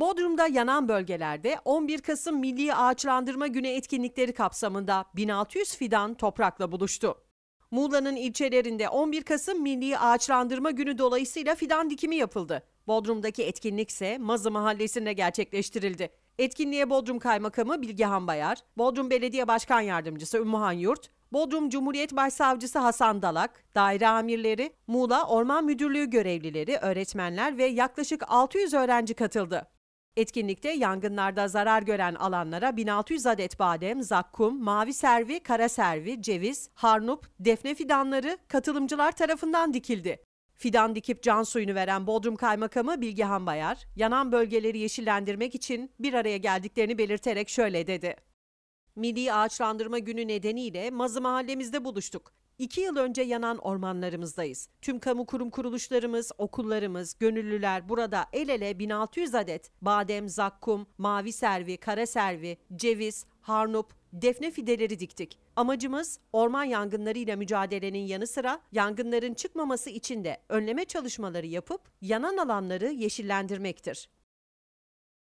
Bodrum'da yanan bölgelerde 11 Kasım Milli Ağaçlandırma Günü etkinlikleri kapsamında 1600 fidan toprakla buluştu. Muğla'nın ilçelerinde 11 Kasım Milli Ağaçlandırma Günü dolayısıyla fidan dikimi yapıldı. Bodrum'daki etkinlik ise Mazı Mahallesi'nde gerçekleştirildi. Etkinliğe Bodrum Kaymakamı Bilgehan Bayar, Bodrum Belediye Başkan Yardımcısı Ümmühan Yurt, Bodrum Cumhuriyet Başsavcısı Hasan Dalak, daire amirleri, Muğla Orman Müdürlüğü görevlileri, öğretmenler ve yaklaşık 600 öğrenci katıldı. Etkinlikte yangınlarda zarar gören alanlara 1600 adet badem, zakkum, mavi servi, kara servi, ceviz, harnup, defne fidanları katılımcılar tarafından dikildi. Fidan dikip can suyunu veren Bodrum Kaymakamı Bilgehan Bayar, yanan bölgeleri yeşillendirmek için bir araya geldiklerini belirterek şöyle dedi. Milli Ağaçlandırma Günü nedeniyle Mazı mahallemizde buluştuk. İki yıl önce yanan ormanlarımızdayız. Tüm kamu kurum kuruluşlarımız, okullarımız, gönüllüler burada el ele 1600 adet badem, zakkum, mavi servi, kara servi, ceviz, harnup, defne fideleri diktik. Amacımız orman yangınlarıyla mücadelenin yanı sıra yangınların çıkmaması için de önleme çalışmaları yapıp yanan alanları yeşillendirmektir.